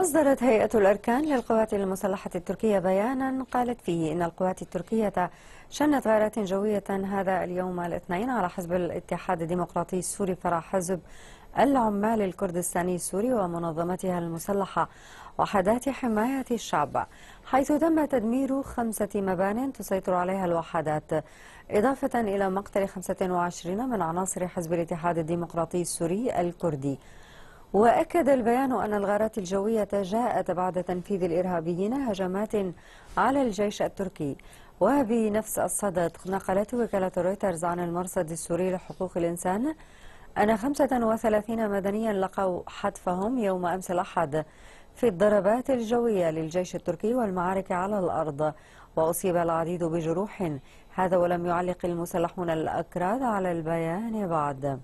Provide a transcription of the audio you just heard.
أصدرت هيئة الأركان للقوات المسلحة التركية بيانا قالت فيه إن القوات التركية شنت غارات جوية هذا اليوم الاثنين على حزب الاتحاد الديمقراطي السوري فرع حزب العمال الكردستاني السوري ومنظمتها المسلحة وحدات حماية الشعب حيث تم تدمير خمسة مبان تسيطر عليها الوحدات إضافة إلى مقتل 25 من عناصر حزب الاتحاد الديمقراطي السوري الكردي وأكد البيان أن الغارات الجوية جاءت بعد تنفيذ الإرهابيين هجمات على الجيش التركي وبنفس الصدد نقلت وكالة رويترز عن المرصد السوري لحقوق الإنسان أن 35 مدنيا لقوا حتفهم يوم أمس الأحد في الضربات الجوية للجيش التركي والمعارك على الأرض وأصيب العديد بجروح هذا ولم يعلق المسلحون الأكراد على البيان بعد